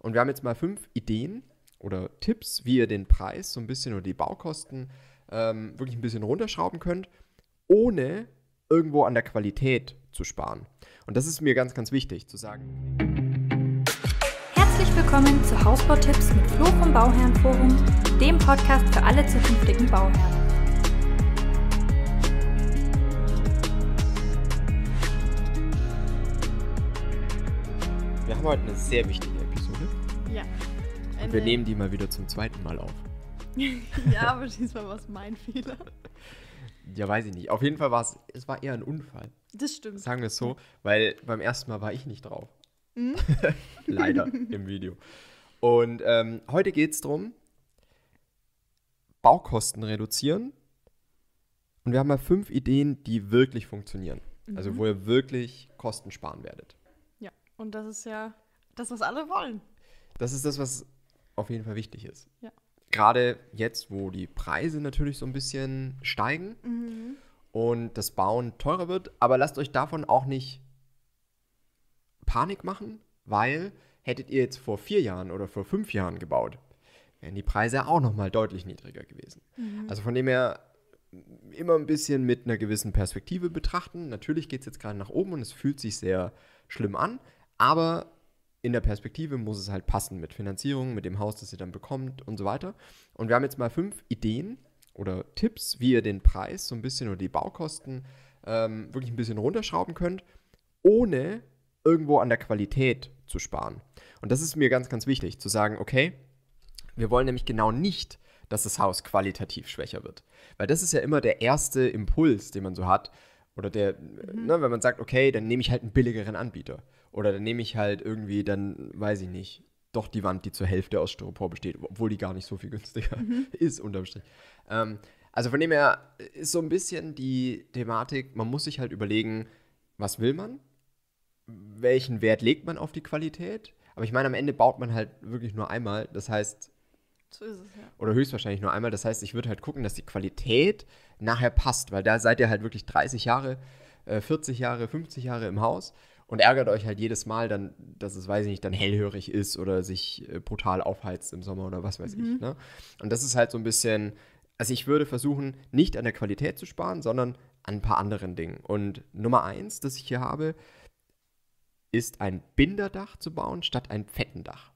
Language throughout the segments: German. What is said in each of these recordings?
Und wir haben jetzt mal fünf Ideen oder Tipps, wie ihr den Preis so ein bisschen oder die Baukosten ähm, wirklich ein bisschen runterschrauben könnt, ohne irgendwo an der Qualität zu sparen. Und das ist mir ganz, ganz wichtig zu sagen. Herzlich willkommen zu Hausbautipps mit Flo vom Bauherrenforum, dem Podcast für alle zukünftigen Bauherren. Wir haben heute eine sehr wichtige eine. Wir nehmen die mal wieder zum zweiten Mal auf. ja, aber diesmal war es mein Fehler. Ja, weiß ich nicht. Auf jeden Fall war es, es war eher ein Unfall. Das stimmt. Sagen wir es so, weil beim ersten Mal war ich nicht drauf. Hm? Leider im Video. Und ähm, heute geht es darum, Baukosten reduzieren. Und wir haben mal fünf Ideen, die wirklich funktionieren. Also, mhm. Also wo ihr wirklich Kosten sparen werdet. Ja, und das ist ja das, was alle wollen. Das ist das, was auf jeden Fall wichtig ist. Ja. Gerade jetzt, wo die Preise natürlich so ein bisschen steigen mhm. und das Bauen teurer wird, aber lasst euch davon auch nicht Panik machen, weil hättet ihr jetzt vor vier Jahren oder vor fünf Jahren gebaut, wären die Preise auch nochmal deutlich niedriger gewesen. Mhm. Also von dem her mm, immer ein bisschen mit einer gewissen Perspektive betrachten. Natürlich geht es jetzt gerade nach oben und es fühlt sich sehr schlimm an, aber in der Perspektive muss es halt passen mit Finanzierung, mit dem Haus, das ihr dann bekommt und so weiter. Und wir haben jetzt mal fünf Ideen oder Tipps, wie ihr den Preis so ein bisschen oder die Baukosten ähm, wirklich ein bisschen runterschrauben könnt, ohne irgendwo an der Qualität zu sparen. Und das ist mir ganz, ganz wichtig, zu sagen, okay, wir wollen nämlich genau nicht, dass das Haus qualitativ schwächer wird. Weil das ist ja immer der erste Impuls, den man so hat. Oder der, mhm. ne, wenn man sagt, okay, dann nehme ich halt einen billigeren Anbieter. Oder dann nehme ich halt irgendwie, dann weiß ich nicht, doch die Wand, die zur Hälfte aus Styropor besteht, obwohl die gar nicht so viel günstiger mhm. ist unterm Strich. Ähm, also von dem her ist so ein bisschen die Thematik, man muss sich halt überlegen, was will man? Welchen Wert legt man auf die Qualität? Aber ich meine, am Ende baut man halt wirklich nur einmal. Das heißt, so ist es, ja. Oder höchstwahrscheinlich nur einmal. Das heißt, ich würde halt gucken, dass die Qualität nachher passt, weil da seid ihr halt wirklich 30 Jahre, 40 äh, Jahre, 50 Jahre im Haus und ärgert euch halt jedes Mal dann, dass es, weiß ich nicht, dann hellhörig ist oder sich äh, brutal aufheizt im Sommer oder was weiß mhm. ich. Ne? Und das ist halt so ein bisschen, also ich würde versuchen, nicht an der Qualität zu sparen, sondern an ein paar anderen Dingen. Und Nummer eins, das ich hier habe, ist ein Binderdach zu bauen statt ein Fettendach.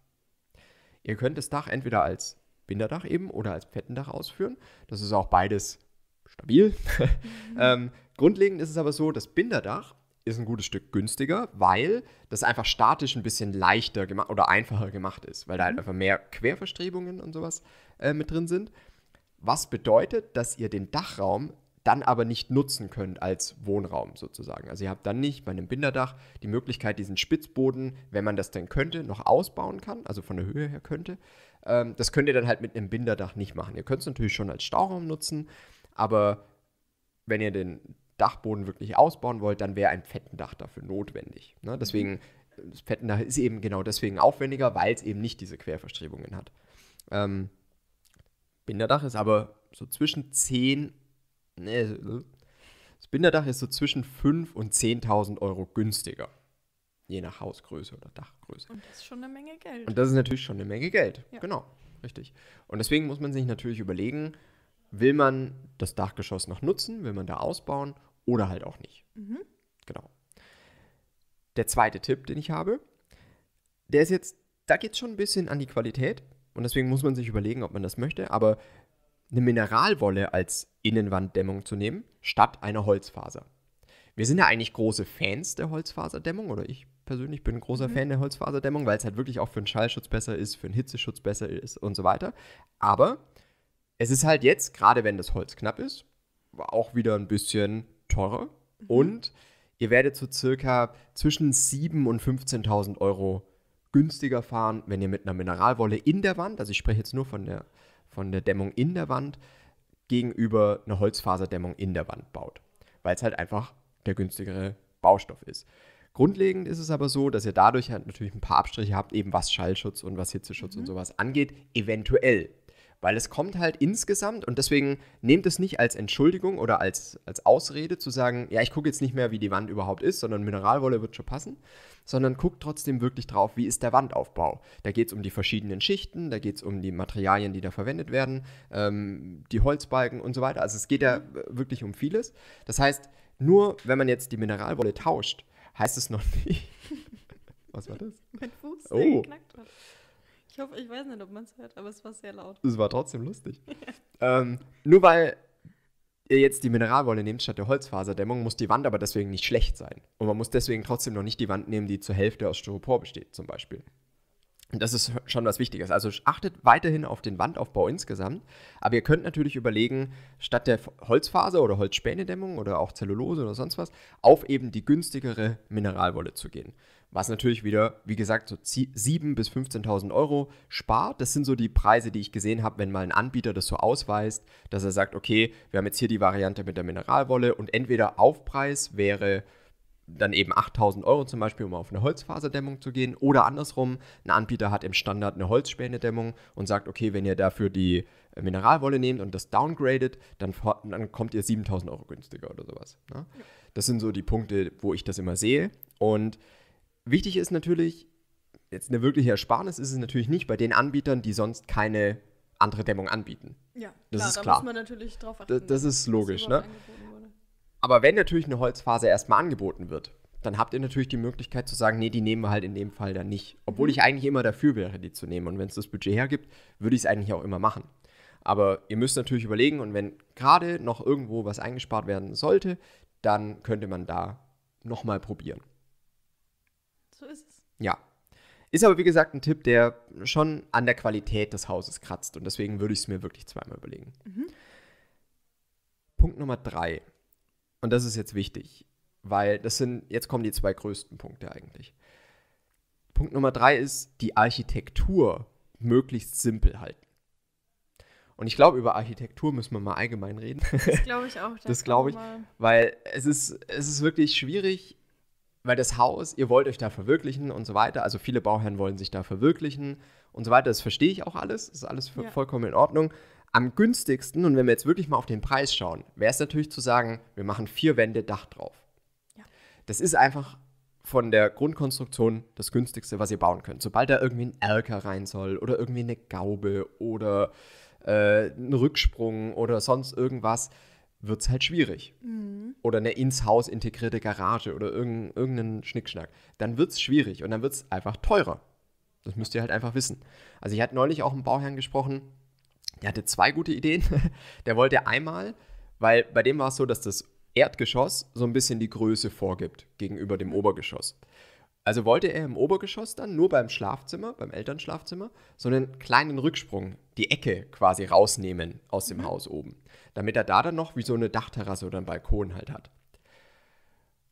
Ihr könnt das Dach entweder als Binderdach eben oder als Fettendach ausführen. Das ist auch beides stabil. Mhm. ähm, grundlegend ist es aber so, das Binderdach ist ein gutes Stück günstiger, weil das einfach statisch ein bisschen leichter gemacht oder einfacher gemacht ist, weil da halt mhm. einfach mehr Querverstrebungen und sowas äh, mit drin sind. Was bedeutet, dass ihr den Dachraum dann aber nicht nutzen könnt als Wohnraum sozusagen. Also ihr habt dann nicht bei einem Binderdach die Möglichkeit, diesen Spitzboden, wenn man das denn könnte, noch ausbauen kann, also von der Höhe her könnte. Ähm, das könnt ihr dann halt mit einem Binderdach nicht machen. Ihr könnt es natürlich schon als Stauraum nutzen, aber wenn ihr den Dachboden wirklich ausbauen wollt, dann wäre ein Fettendach dafür notwendig. Ne? Deswegen, mhm. das Fettendach ist eben genau deswegen aufwendiger, weil es eben nicht diese Querverstrebungen hat. Ähm, Binderdach ist aber so zwischen 10, ne, das Binderdach ist so zwischen 5.000 und 10.000 Euro günstiger. Je nach Hausgröße oder Dachgröße. Und das ist schon eine Menge Geld. Und das ist natürlich schon eine Menge Geld. Ja. Genau, richtig. Und deswegen muss man sich natürlich überlegen, will man das Dachgeschoss noch nutzen, will man da ausbauen oder halt auch nicht. Mhm. Genau. Der zweite Tipp, den ich habe, der ist jetzt, da geht es schon ein bisschen an die Qualität und deswegen muss man sich überlegen, ob man das möchte, aber eine Mineralwolle als Innenwanddämmung zu nehmen, statt einer Holzfaser. Wir sind ja eigentlich große Fans der Holzfaserdämmung oder ich persönlich bin ein großer mhm. Fan der Holzfaserdämmung, weil es halt wirklich auch für den Schallschutz besser ist, für den Hitzeschutz besser ist und so weiter. Aber es ist halt jetzt, gerade wenn das Holz knapp ist, auch wieder ein bisschen teurer mhm. und ihr werdet so circa zwischen 7.000 und 15.000 Euro günstiger fahren, wenn ihr mit einer Mineralwolle in der Wand, also ich spreche jetzt nur von der, von der Dämmung in der Wand, gegenüber einer Holzfaserdämmung in der Wand baut, weil es halt einfach der günstigere Baustoff ist. Grundlegend ist es aber so, dass ihr dadurch halt natürlich ein paar Abstriche habt, eben was Schallschutz und was Hitzeschutz mhm. und sowas angeht, eventuell. Weil es kommt halt insgesamt und deswegen nehmt es nicht als Entschuldigung oder als, als Ausrede zu sagen, ja, ich gucke jetzt nicht mehr, wie die Wand überhaupt ist, sondern Mineralwolle wird schon passen, sondern guckt trotzdem wirklich drauf, wie ist der Wandaufbau. Da geht es um die verschiedenen Schichten, da geht es um die Materialien, die da verwendet werden, ähm, die Holzbalken und so weiter. Also es geht ja wirklich um vieles. Das heißt, nur wenn man jetzt die Mineralwolle tauscht, heißt es noch nicht. Was war das? Mein Fuß. Oh. Geknackt hat. Ich hoffe, ich weiß nicht, ob man es hört, aber es war sehr laut. Es war trotzdem lustig. ähm, nur weil ihr jetzt die Mineralwolle nehmt statt der Holzfaserdämmung, muss die Wand aber deswegen nicht schlecht sein. Und man muss deswegen trotzdem noch nicht die Wand nehmen, die zur Hälfte aus Styropor besteht, zum Beispiel. Und das ist schon was Wichtiges. Also achtet weiterhin auf den Wandaufbau insgesamt. Aber ihr könnt natürlich überlegen, statt der Holzfaser oder Holzspänedämmung oder auch Zellulose oder sonst was, auf eben die günstigere Mineralwolle zu gehen was natürlich wieder, wie gesagt, so 7.000 bis 15.000 Euro spart. Das sind so die Preise, die ich gesehen habe, wenn mal ein Anbieter das so ausweist, dass er sagt, okay, wir haben jetzt hier die Variante mit der Mineralwolle und entweder Aufpreis wäre dann eben 8000 Euro zum Beispiel, um auf eine Holzfaserdämmung zu gehen. Oder andersrum, ein Anbieter hat im Standard eine Holzspänedämmung und sagt, okay, wenn ihr dafür die Mineralwolle nehmt und das downgradet, dann, dann kommt ihr 7000 Euro günstiger oder sowas. Ne? Das sind so die Punkte, wo ich das immer sehe. Und Wichtig ist natürlich, jetzt eine wirkliche Ersparnis ist es natürlich nicht bei den Anbietern, die sonst keine andere Dämmung anbieten. Ja, das klar, ist da muss man natürlich drauf achten. Das, das ist logisch, ne? Aber wenn natürlich eine Holzfaser erstmal angeboten wird, dann habt ihr natürlich die Möglichkeit zu sagen, nee, die nehmen wir halt in dem Fall dann nicht. Obwohl mhm. ich eigentlich immer dafür wäre, die zu nehmen. Und wenn es das Budget hergibt, würde ich es eigentlich auch immer machen. Aber ihr müsst natürlich überlegen und wenn gerade noch irgendwo was eingespart werden sollte, dann könnte man da nochmal probieren. So ist es. Ja. Ist aber, wie gesagt, ein Tipp, der schon an der Qualität des Hauses kratzt. Und deswegen würde ich es mir wirklich zweimal überlegen. Mhm. Punkt Nummer drei. Und das ist jetzt wichtig, weil das sind, jetzt kommen die zwei größten Punkte eigentlich. Punkt Nummer drei ist, die Architektur möglichst simpel halten. Und ich glaube, über Architektur müssen wir mal allgemein reden. Das glaube ich auch. Das, das glaube ich, weil es ist, es ist wirklich schwierig, weil das Haus, ihr wollt euch da verwirklichen und so weiter. Also viele Bauherren wollen sich da verwirklichen und so weiter. Das verstehe ich auch alles. Das ist alles ja. vollkommen in Ordnung. Am günstigsten, und wenn wir jetzt wirklich mal auf den Preis schauen, wäre es natürlich zu sagen, wir machen vier Wände Dach drauf. Ja. Das ist einfach von der Grundkonstruktion das günstigste, was ihr bauen könnt. Sobald da irgendwie ein Erker rein soll oder irgendwie eine Gaube oder äh, ein Rücksprung oder sonst irgendwas, wird es halt schwierig. Mhm. Oder eine ins Haus integrierte Garage oder irgendeinen irgendein Schnickschnack. Dann wird es schwierig und dann wird es einfach teurer. Das müsst ihr halt einfach wissen. Also ich hatte neulich auch einen Bauherrn gesprochen, der hatte zwei gute Ideen. der wollte einmal, weil bei dem war es so, dass das Erdgeschoss so ein bisschen die Größe vorgibt gegenüber dem Obergeschoss. Also wollte er im Obergeschoss dann nur beim Schlafzimmer, beim Elternschlafzimmer, so einen kleinen Rücksprung, die Ecke quasi rausnehmen aus dem mhm. Haus oben, damit er da dann noch wie so eine Dachterrasse oder einen Balkon halt hat.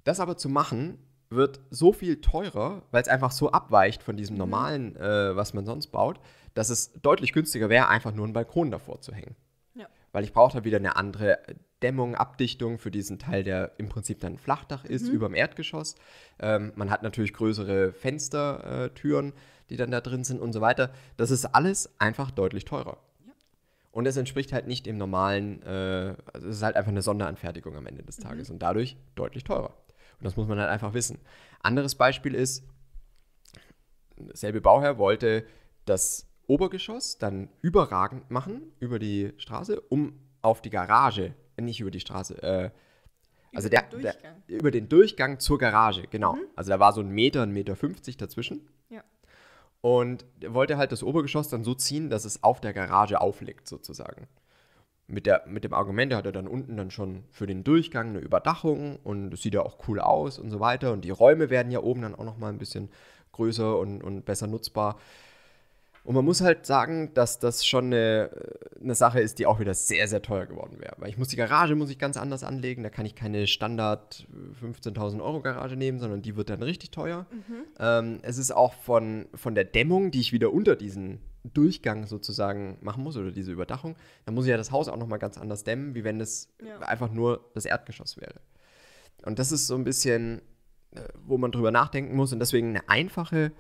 Das aber zu machen, wird so viel teurer, weil es einfach so abweicht von diesem mhm. normalen, äh, was man sonst baut, dass es deutlich günstiger wäre, einfach nur einen Balkon davor zu hängen. Ja. Weil ich brauche da wieder eine andere Dämmung, Abdichtung für diesen Teil, der im Prinzip dann Flachdach ist, mhm. über dem Erdgeschoss. Ähm, man hat natürlich größere Fenstertüren, die dann da drin sind und so weiter. Das ist alles einfach deutlich teurer. Und es entspricht halt nicht dem normalen, äh, also es ist halt einfach eine Sonderanfertigung am Ende des mhm. Tages mhm. und dadurch deutlich teurer. Und das muss man halt einfach wissen. Anderes Beispiel ist, selbe Bauherr wollte das Obergeschoss dann überragend machen über die Straße, um auf die Garage nicht über die Straße, äh, also über der, der, über den Durchgang zur Garage, genau. Mhm. Also da war so ein Meter, ein Meter 50 dazwischen. Ja. Und wollte halt das Obergeschoss dann so ziehen, dass es auf der Garage aufliegt, sozusagen. Mit, der, mit dem Argument, der er dann unten dann schon für den Durchgang eine Überdachung und es sieht ja auch cool aus und so weiter. Und die Räume werden ja oben dann auch nochmal ein bisschen größer und, und besser nutzbar. Und man muss halt sagen, dass das schon eine, äh, eine Sache ist, die auch wieder sehr, sehr teuer geworden wäre. Weil ich muss die Garage muss ich ganz anders anlegen. Da kann ich keine Standard 15.000 äh, Euro Garage nehmen, sondern die wird dann richtig teuer. Mhm. Ähm, es ist auch von, von der Dämmung, die ich wieder unter diesen Durchgang sozusagen machen muss oder diese Überdachung, dann muss ich ja das Haus auch nochmal ganz anders dämmen, wie wenn es ja. einfach nur das Erdgeschoss wäre. Und das ist so ein bisschen, äh, wo man drüber nachdenken muss. Und deswegen eine einfache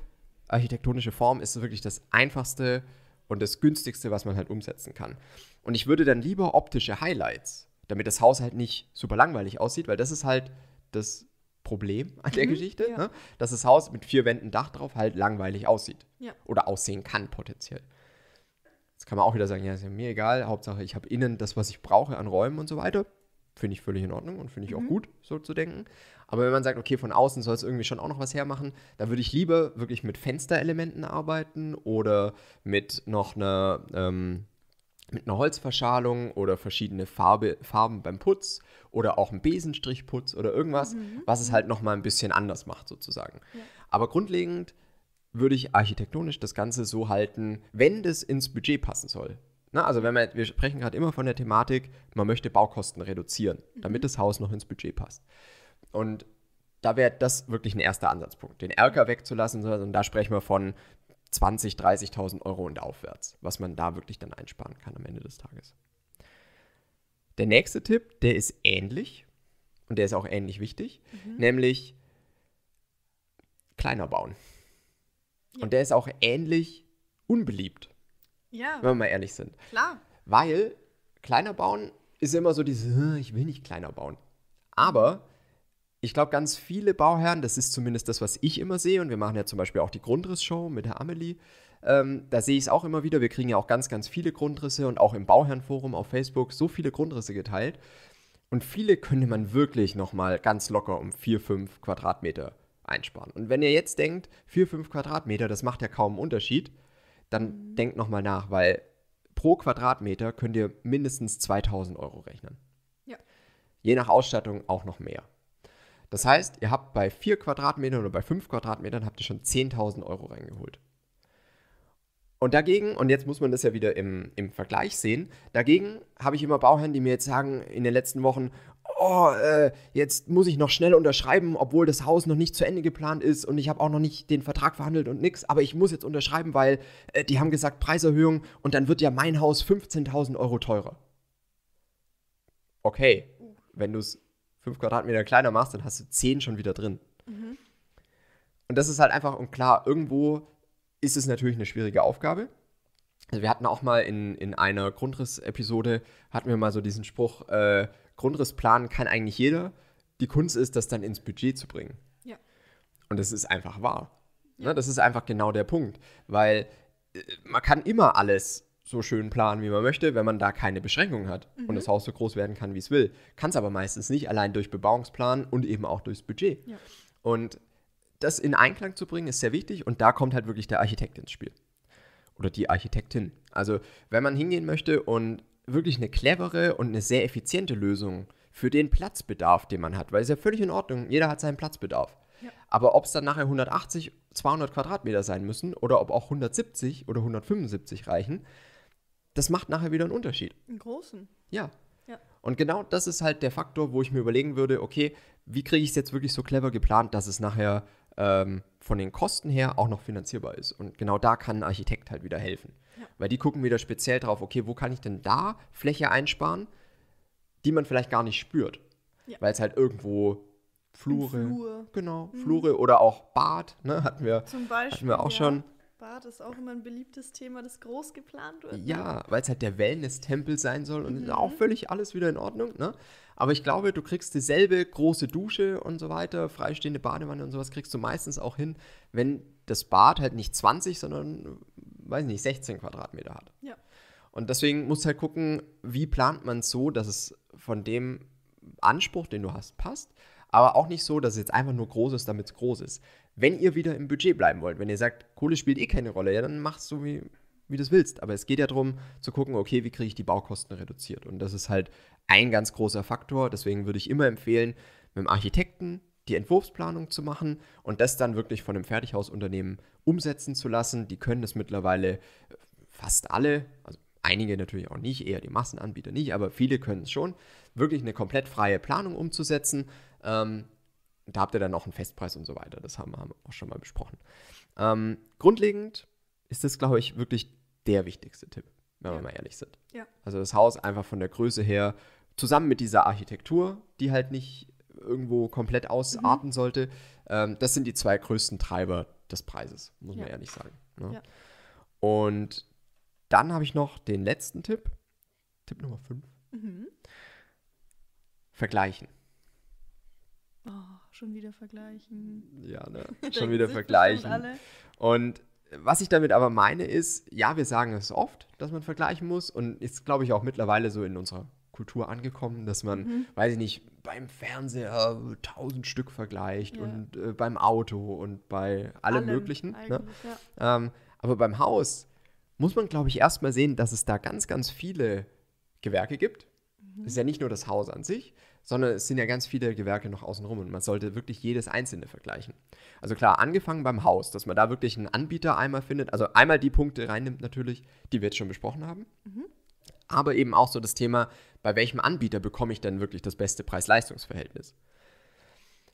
architektonische Form ist wirklich das einfachste und das günstigste, was man halt umsetzen kann. Und ich würde dann lieber optische Highlights, damit das Haus halt nicht super langweilig aussieht, weil das ist halt das Problem an der mhm, Geschichte, ja. ne? dass das Haus mit vier Wänden Dach drauf halt langweilig aussieht ja. oder aussehen kann potenziell. Jetzt kann man auch wieder sagen, ja, ist mir egal, Hauptsache ich habe innen das, was ich brauche an Räumen und so weiter finde ich völlig in Ordnung und finde ich mhm. auch gut, so zu denken. Aber wenn man sagt, okay, von außen soll es irgendwie schon auch noch was hermachen, dann würde ich lieber wirklich mit Fensterelementen arbeiten oder mit noch einer, ähm, mit einer Holzverschalung oder verschiedene Farbe, Farben beim Putz oder auch einen Besenstrichputz oder irgendwas, mhm. was es halt nochmal ein bisschen anders macht sozusagen. Ja. Aber grundlegend würde ich architektonisch das Ganze so halten, wenn das ins Budget passen soll. Na, also wenn man, wir sprechen gerade immer von der Thematik, man möchte Baukosten reduzieren, damit mhm. das Haus noch ins Budget passt. Und da wäre das wirklich ein erster Ansatzpunkt, den Erker wegzulassen, Und da sprechen wir von 20, 30.000 Euro und aufwärts, was man da wirklich dann einsparen kann am Ende des Tages. Der nächste Tipp, der ist ähnlich und der ist auch ähnlich wichtig, mhm. nämlich kleiner bauen. Ja. Und der ist auch ähnlich unbeliebt. Ja. Wenn wir mal ehrlich sind. Klar. Weil kleiner bauen ist immer so dieses, ich will nicht kleiner bauen. Aber ich glaube, ganz viele Bauherren, das ist zumindest das, was ich immer sehe, und wir machen ja zum Beispiel auch die Grundrissshow mit der Amelie. Ähm, da sehe ich es auch immer wieder. Wir kriegen ja auch ganz, ganz viele Grundrisse und auch im Bauherrenforum auf Facebook so viele Grundrisse geteilt. Und viele könnte man wirklich nochmal ganz locker um 4, 5 Quadratmeter einsparen. Und wenn ihr jetzt denkt, 4, 5 Quadratmeter, das macht ja kaum einen Unterschied, dann mhm. denkt nochmal nach, weil pro Quadratmeter könnt ihr mindestens 2000 Euro rechnen. Ja. Je nach Ausstattung auch noch mehr. Das heißt, ihr habt bei 4 Quadratmetern oder bei 5 Quadratmetern habt ihr schon 10.000 Euro reingeholt. Und dagegen, und jetzt muss man das ja wieder im, im Vergleich sehen, dagegen habe ich immer Bauherren, die mir jetzt sagen in den letzten Wochen, oh, äh, jetzt muss ich noch schnell unterschreiben, obwohl das Haus noch nicht zu Ende geplant ist und ich habe auch noch nicht den Vertrag verhandelt und nix, aber ich muss jetzt unterschreiben, weil äh, die haben gesagt Preiserhöhung und dann wird ja mein Haus 15.000 Euro teurer. Okay, wenn du es 5 Quadratmeter kleiner machst, dann hast du 10 schon wieder drin. Mhm. Und das ist halt einfach, und klar, irgendwo ist es natürlich eine schwierige Aufgabe. Also wir hatten auch mal in, in einer Grundrissepisode, hatten wir mal so diesen Spruch, äh, Grundriss planen kann eigentlich jeder. Die Kunst ist, das dann ins Budget zu bringen. Ja. Und das ist einfach wahr. Ja. Ne, das ist einfach genau der Punkt, weil äh, man kann immer alles so schön planen, wie man möchte, wenn man da keine Beschränkungen hat mhm. und das Haus so groß werden kann, wie es will. Kann es aber meistens nicht, allein durch Bebauungsplan und eben auch durchs Budget. Ja. Und das in Einklang zu bringen, ist sehr wichtig und da kommt halt wirklich der Architekt ins Spiel. Oder die Architektin. Also wenn man hingehen möchte und wirklich eine clevere und eine sehr effiziente Lösung für den Platzbedarf, den man hat. Weil es ist ja völlig in Ordnung, jeder hat seinen Platzbedarf. Ja. Aber ob es dann nachher 180, 200 Quadratmeter sein müssen oder ob auch 170 oder 175 reichen, das macht nachher wieder einen Unterschied. Einen großen. Ja. ja. Und genau das ist halt der Faktor, wo ich mir überlegen würde, okay, wie kriege ich es jetzt wirklich so clever geplant, dass es nachher ähm, von den Kosten her auch noch finanzierbar ist. Und genau da kann ein Architekt halt wieder helfen. Ja. Weil die gucken wieder speziell drauf, okay, wo kann ich denn da Fläche einsparen, die man vielleicht gar nicht spürt. Ja. Weil es halt irgendwo Flure, Flur. genau, mhm. Flure oder auch Bad, ne, hatten wir, Zum Beispiel, hatten wir auch ja. schon. Bad ist auch immer ein beliebtes Thema, das groß geplant wird. Ja, ne? weil es halt der Wellness-Tempel sein soll und mhm. auch völlig alles wieder in Ordnung. Ne? Aber ich glaube, du kriegst dieselbe große Dusche und so weiter, freistehende Badewanne und sowas kriegst du meistens auch hin, wenn das Bad halt nicht 20, sondern, weiß nicht, 16 Quadratmeter hat. Ja. Und deswegen musst du halt gucken, wie plant man es so, dass es von dem Anspruch, den du hast, passt, aber auch nicht so, dass es jetzt einfach nur groß ist, damit es groß ist. Wenn ihr wieder im Budget bleiben wollt, wenn ihr sagt, Kohle spielt eh keine Rolle, ja, dann machst du wie wie du es willst. Aber es geht ja darum, zu gucken, okay, wie kriege ich die Baukosten reduziert? Und das ist halt ein ganz großer Faktor. Deswegen würde ich immer empfehlen, mit dem Architekten die Entwurfsplanung zu machen und das dann wirklich von einem Fertighausunternehmen umsetzen zu lassen. Die können das mittlerweile äh, fast alle, also einige natürlich auch nicht, eher die Massenanbieter nicht, aber viele können es schon, wirklich eine komplett freie Planung umzusetzen. Ähm, da habt ihr dann auch einen Festpreis und so weiter. Das haben wir auch schon mal besprochen. Ähm, grundlegend ist das, glaube ich, wirklich der wichtigste Tipp, wenn ja. wir mal ehrlich sind. Ja. Also das Haus einfach von der Größe her, zusammen mit dieser Architektur, die halt nicht irgendwo komplett ausarten mhm. sollte, ähm, das sind die zwei größten Treiber des Preises, muss ja. man ehrlich sagen. Ne? Und dann habe ich noch den letzten Tipp, Tipp Nummer 5. Mhm. Vergleichen. Oh, schon wieder vergleichen. Ja, ne? schon wieder vergleichen. Und was ich damit aber meine ist, ja, wir sagen es oft, dass man vergleichen muss und ist, glaube ich, auch mittlerweile so in unserer Kultur angekommen, dass man, mhm. weiß ich nicht, beim Fernseher äh, tausend Stück vergleicht ja. und äh, beim Auto und bei allem, allem Möglichen. Ne? Ja. Ähm, aber beim Haus muss man, glaube ich, erstmal sehen, dass es da ganz, ganz viele Gewerke gibt. Mhm. Es ist ja nicht nur das Haus an sich, sondern es sind ja ganz viele Gewerke noch außenrum und man sollte wirklich jedes einzelne vergleichen. Also klar, angefangen beim Haus, dass man da wirklich einen Anbieter einmal findet, also einmal die Punkte reinnimmt natürlich, die wir jetzt schon besprochen haben, mhm. aber eben auch so das Thema, bei welchem Anbieter bekomme ich denn wirklich das beste Preis-Leistungs-Verhältnis?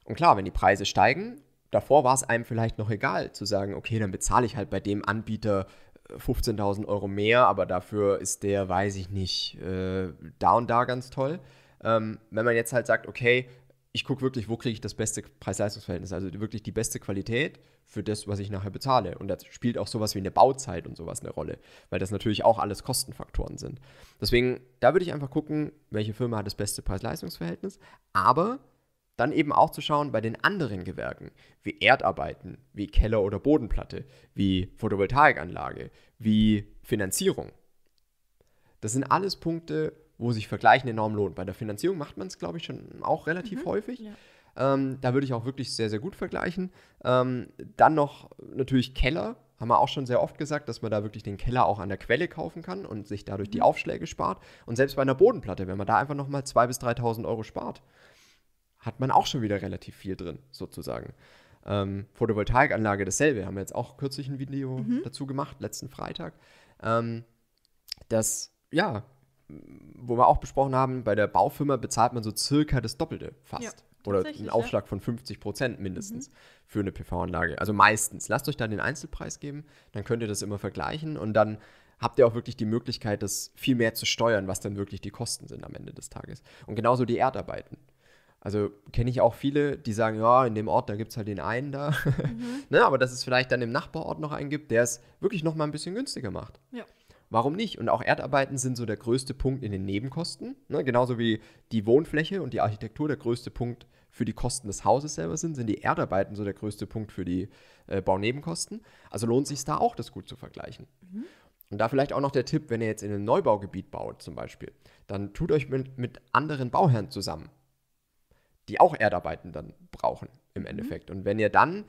Und klar, wenn die Preise steigen, davor war es einem vielleicht noch egal zu sagen, okay, dann bezahle ich halt bei dem Anbieter 15.000 äh, Euro mehr, aber dafür ist der, weiß ich nicht, äh, da und da ganz toll. Ähm, wenn man jetzt halt sagt, okay, ich gucke wirklich, wo kriege ich das beste Preis-Leistungs-Verhältnis, also wirklich die beste Qualität für das, was ich nachher bezahle. Und da spielt auch sowas wie eine Bauzeit und sowas eine Rolle, weil das natürlich auch alles Kostenfaktoren sind. Deswegen, da würde ich einfach gucken, welche Firma hat das beste Preis-Leistungs-Verhältnis, aber dann eben auch zu schauen bei den anderen Gewerken, wie Erdarbeiten, wie Keller- oder Bodenplatte, wie Photovoltaikanlage, wie Finanzierung. Das sind alles Punkte, wo sich Vergleichen enorm lohnt. Bei der Finanzierung macht man es, glaube ich, schon auch relativ mhm, häufig. Ja. Ähm, da würde ich auch wirklich sehr, sehr gut vergleichen. Ähm, dann noch natürlich Keller. Haben wir auch schon sehr oft gesagt, dass man da wirklich den Keller auch an der Quelle kaufen kann und sich dadurch mhm. die Aufschläge spart. Und selbst bei einer Bodenplatte, wenn man da einfach nochmal 2.000 bis 3.000 Euro spart, hat man auch schon wieder relativ viel drin, sozusagen. Ähm, Photovoltaikanlage dasselbe, haben wir jetzt auch kürzlich ein Video mhm. dazu gemacht, letzten Freitag. Ähm, das, ja, wo wir auch besprochen haben, bei der Baufirma bezahlt man so circa das Doppelte fast. Ja, Oder einen Aufschlag von 50 Prozent mindestens mhm. für eine PV-Anlage. Also meistens. Lasst euch da den Einzelpreis geben, dann könnt ihr das immer vergleichen und dann habt ihr auch wirklich die Möglichkeit, das viel mehr zu steuern, was dann wirklich die Kosten sind am Ende des Tages. Und genauso die Erdarbeiten. Also kenne ich auch viele, die sagen, ja, in dem Ort, da gibt es halt den einen da. Mhm. ne, aber dass es vielleicht dann im Nachbarort noch einen gibt, der es wirklich noch mal ein bisschen günstiger macht. Ja warum nicht? Und auch Erdarbeiten sind so der größte Punkt in den Nebenkosten, ne? genauso wie die Wohnfläche und die Architektur der größte Punkt für die Kosten des Hauses selber sind, sind die Erdarbeiten so der größte Punkt für die äh, Baunebenkosten. Also lohnt sich da auch, das gut zu vergleichen. Mhm. Und da vielleicht auch noch der Tipp, wenn ihr jetzt in einem Neubaugebiet baut zum Beispiel, dann tut euch mit, mit anderen Bauherren zusammen, die auch Erdarbeiten dann brauchen im mhm. Endeffekt. Mhm. Und wenn ihr dann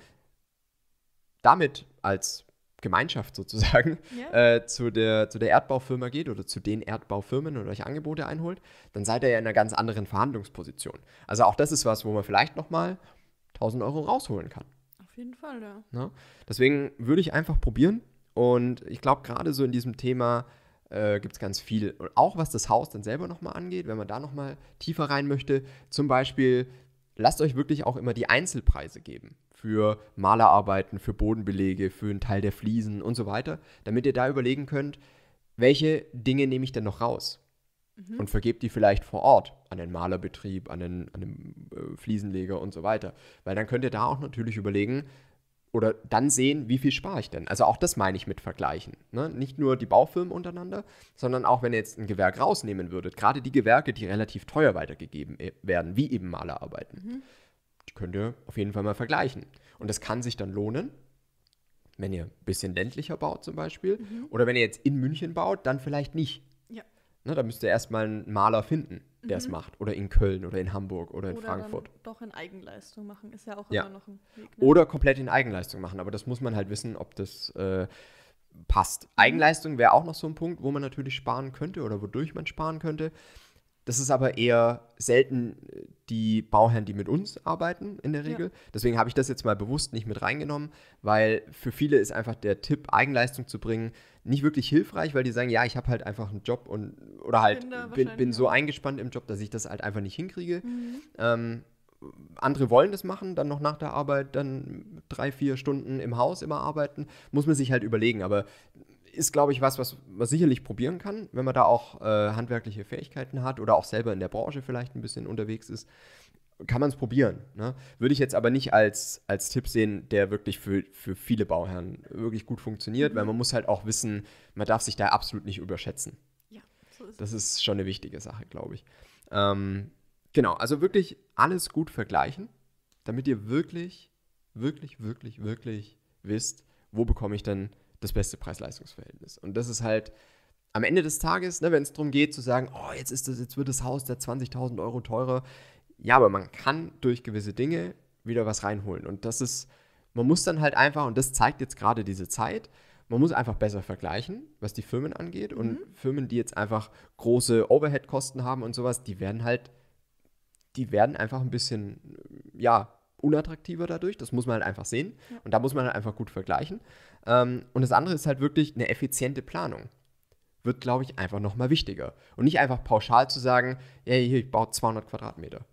damit als Gemeinschaft sozusagen ja. äh, zu, der, zu der Erdbaufirma geht oder zu den Erdbaufirmen und euch Angebote einholt, dann seid ihr ja in einer ganz anderen Verhandlungsposition. Also auch das ist was, wo man vielleicht nochmal 1000 Euro rausholen kann. Auf jeden Fall, ja. ja? Ne? Deswegen würde ich einfach probieren und ich glaube, gerade so in diesem Thema äh, gibt es ganz viel. Und auch was das Haus dann selber nochmal angeht, wenn man da nochmal tiefer rein möchte, zum Beispiel lasst euch wirklich auch immer die Einzelpreise geben für Malerarbeiten, für Bodenbelege, für einen Teil der Fliesen und so weiter, damit ihr da überlegen könnt, welche Dinge nehme ich denn noch raus mhm. und vergebt die vielleicht vor Ort an den Malerbetrieb, an den, an den äh, Fliesenleger und so weiter. Weil dann könnt ihr da auch natürlich überlegen, oder dann sehen, wie viel spare ich denn. Also auch das meine ich mit Vergleichen. Ne? Nicht nur die Baufirmen untereinander, sondern auch wenn ihr jetzt ein Gewerk rausnehmen würdet, gerade die Gewerke, die relativ teuer weitergegeben äh, werden, wie eben Malerarbeiten, mhm. die könnt ihr auf jeden Fall mal vergleichen. Und das kann sich dann lohnen, wenn ihr ein bisschen ländlicher baut zum Beispiel, mhm. oder wenn ihr jetzt in München baut, dann vielleicht nicht. Ja. Ne, da müsst ihr erstmal einen Maler finden der mhm. es macht. Oder in Köln oder in Hamburg oder in oder Frankfurt. doch in Eigenleistung machen, ist ja auch ja. immer noch ein Weg. Ne? Oder komplett in Eigenleistung machen, aber das muss man halt wissen, ob das äh, passt. Mhm. Eigenleistung wäre auch noch so ein Punkt, wo man natürlich sparen könnte oder wodurch man sparen könnte. Das ist aber eher selten äh, die Bauherren, die mit uns arbeiten in der Regel. Ja. Deswegen habe ich das jetzt mal bewusst nicht mit reingenommen, weil für viele ist einfach der Tipp, Eigenleistung zu bringen, nicht wirklich hilfreich, weil die sagen, ja, ich habe halt einfach einen Job und oder halt bin, bin, so eingespannt im Job, dass ich das halt einfach nicht hinkriege. Mhm. Ähm, andere wollen das machen, dann noch nach der Arbeit, dann drei, vier Stunden im Haus immer arbeiten, muss man sich halt überlegen. Aber ist, glaube ich, was, was man sicherlich probieren kann, wenn man da auch äh, handwerkliche Fähigkeiten hat oder auch selber in der Branche vielleicht ein bisschen unterwegs ist. Kann man es probieren. Ne? Würde ich jetzt aber nicht als, als Tipp sehen, der wirklich für, für viele Bauherren wirklich gut funktioniert, mhm. weil man muss halt auch wissen, man darf sich da absolut nicht überschätzen. Ja, so ist Das ist schon eine wichtige Sache, glaube ich. Ähm, genau, also wirklich alles gut vergleichen, damit ihr wirklich, wirklich, wirklich, wirklich wisst, wo bekomme ich denn das beste Preis-Leistungs-Verhältnis. Und das ist halt am Ende des Tages, ne, wenn es darum geht zu sagen, oh, jetzt, ist das, jetzt wird das Haus der 20.000 Euro teurer. Ja, aber man kann durch gewisse Dinge wieder was reinholen. Und das ist, man muss dann halt einfach, und das zeigt jetzt gerade diese Zeit, man muss einfach besser vergleichen, was die Firmen angeht. Und mhm. Firmen, die jetzt einfach große Overhead-Kosten haben und sowas, die werden halt, die werden einfach ein bisschen, ja, unattraktiver dadurch. Das muss man halt einfach sehen. Ja. Und da muss man halt einfach gut vergleichen. Ähm, und das andere ist halt wirklich eine effiziente Planung. Wird, glaube ich, einfach nochmal wichtiger. Und nicht einfach pauschal zu sagen, hey, hier, ich baue 200 Quadratmeter.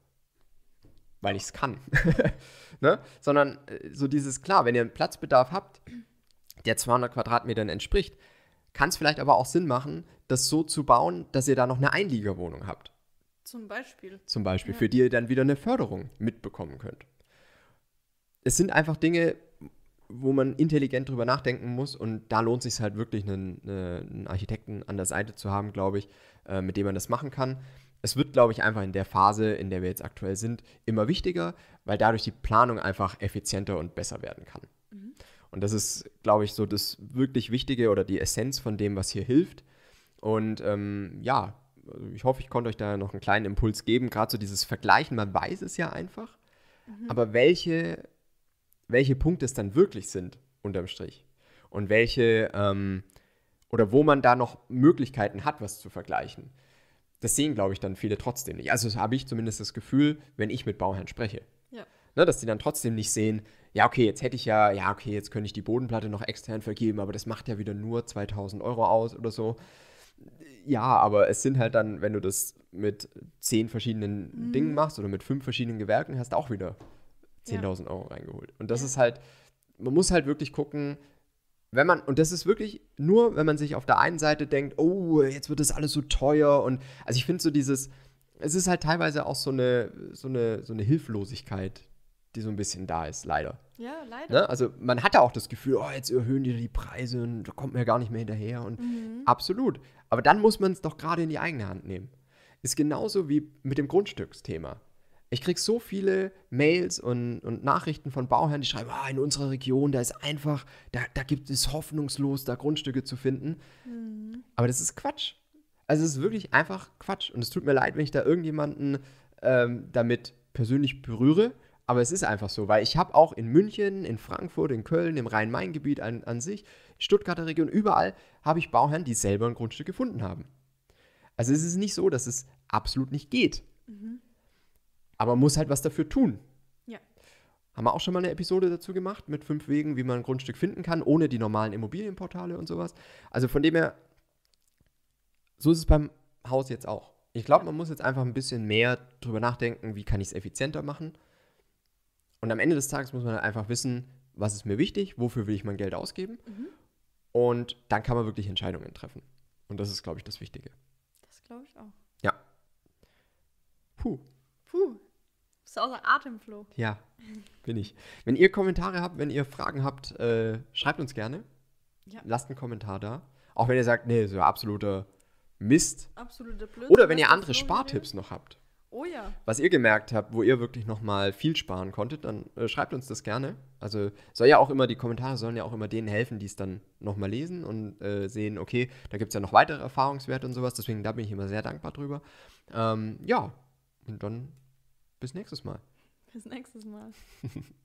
Weil ich es kann. ne? Sondern äh, so dieses, klar, wenn ihr einen Platzbedarf habt, der 200 Quadratmetern entspricht, kann es vielleicht aber auch Sinn machen, das so zu bauen, dass ihr da noch eine Einliegerwohnung habt. Zum Beispiel. Zum Beispiel, ja. für die ihr dann wieder eine Förderung mitbekommen könnt es sind einfach Dinge, wo man intelligent drüber nachdenken muss. Und da lohnt sich halt wirklich, einen, äh, einen, Architekten an der Seite zu haben, glaube ich, äh, mit dem man das machen kann. Es wird, glaube ich, einfach in der Phase, in der wir jetzt aktuell sind, immer wichtiger, weil dadurch die Planung einfach effizienter und besser werden kann. Mhm. Und das ist, glaube ich, so das wirklich Wichtige oder die Essenz von dem, was hier hilft. Und ähm, ja, also ich hoffe, ich konnte euch da noch einen kleinen Impuls geben, gerade so dieses Vergleichen. Man weiß es ja einfach, mhm. aber welche welche Punkte es dann wirklich sind, unterm Strich. Und welche, ähm, oder wo man da noch Möglichkeiten hat, was zu vergleichen. Das sehen, glaube ich, dann viele trotzdem nicht. Also habe ich zumindest das Gefühl, wenn ich mit Bauherren spreche. Ja. Ne, dass die dann trotzdem nicht sehen, ja, okay, jetzt hätte ich ja, ja, okay, jetzt könnte ich die Bodenplatte noch extern vergeben, aber das macht ja wieder nur 2000 Euro aus oder so. Ja, aber es sind halt dann, wenn du das mit zehn verschiedenen mhm. Dingen machst oder mit fünf verschiedenen Gewerken, hast du auch wieder 10.000 ja. Euro reingeholt. Und das ja. ist halt, man muss halt wirklich gucken, wenn man, und das ist wirklich nur, wenn man sich auf der einen Seite denkt, oh, jetzt wird das alles so teuer und, also ich finde so dieses, es ist halt teilweise auch so eine, so eine, so eine Hilflosigkeit, die so ein bisschen da ist, leider. Ja, leider. Ne? Also man hat ja auch das Gefühl, oh, jetzt erhöhen die die Preise und da kommt man ja gar nicht mehr hinterher und mhm. absolut. Aber dann muss man es doch gerade in die eigene Hand nehmen. Ist genauso wie mit dem Grundstücksthema. Ich kriege so viele Mails und, und, Nachrichten von Bauherren, die schreiben, ah, in unserer Region, da ist einfach, da, da gibt es hoffnungslos, da Grundstücke zu finden. Mhm. Aber das ist Quatsch. Also es ist wirklich einfach Quatsch. Und es tut mir leid, wenn ich da irgendjemanden ähm, damit persönlich berühre. Aber es ist einfach so, weil ich habe auch in München, in Frankfurt, in Köln, im Rhein-Main-Gebiet an, an sich, Stuttgarter Region, überall habe ich Bauherren, die selber ein Grundstück gefunden haben. Also es ist nicht so, dass es absolut nicht geht. Mhm. Aber man muss halt was dafür tun. Ja. Haben wir auch schon mal eine Episode dazu gemacht mit fünf Wegen, wie man ein Grundstück finden kann, ohne die normalen Immobilienportale und sowas. Also von dem her, so ist es beim Haus jetzt auch. Ich glaube, man muss jetzt einfach ein bisschen mehr drüber nachdenken, wie kann ich es effizienter machen. Und am Ende des Tages muss man halt einfach wissen, was ist mir wichtig, wofür will ich mein Geld ausgeben. Mhm. Und dann kann man wirklich Entscheidungen treffen. Und das ist, glaube ich, das Wichtige. Das glaube ich auch. Ja. Puh. Puh. Bist du außer Atem, Flo? Ja, bin ich. Wenn ihr Kommentare habt, wenn ihr Fragen habt, äh, schreibt uns gerne. Ja. Lasst einen Kommentar da. Auch wenn ihr sagt, nee, so absoluter Mist. Absoluter Blödsinn. Oder wenn ne? ihr andere Spartipps ne? noch habt. Oh ja. Was ihr gemerkt habt, wo ihr wirklich nochmal viel sparen konntet, dann äh, schreibt uns das gerne. Also soll ja auch immer, die Kommentare sollen ja auch immer denen helfen, die es dann nochmal lesen und äh, sehen, okay, da gibt es ja noch weitere Erfahrungswerte und sowas. Deswegen da bin ich immer sehr dankbar drüber. Ähm, ja, und dann bis nächstes Mal. Bis nächstes Mal.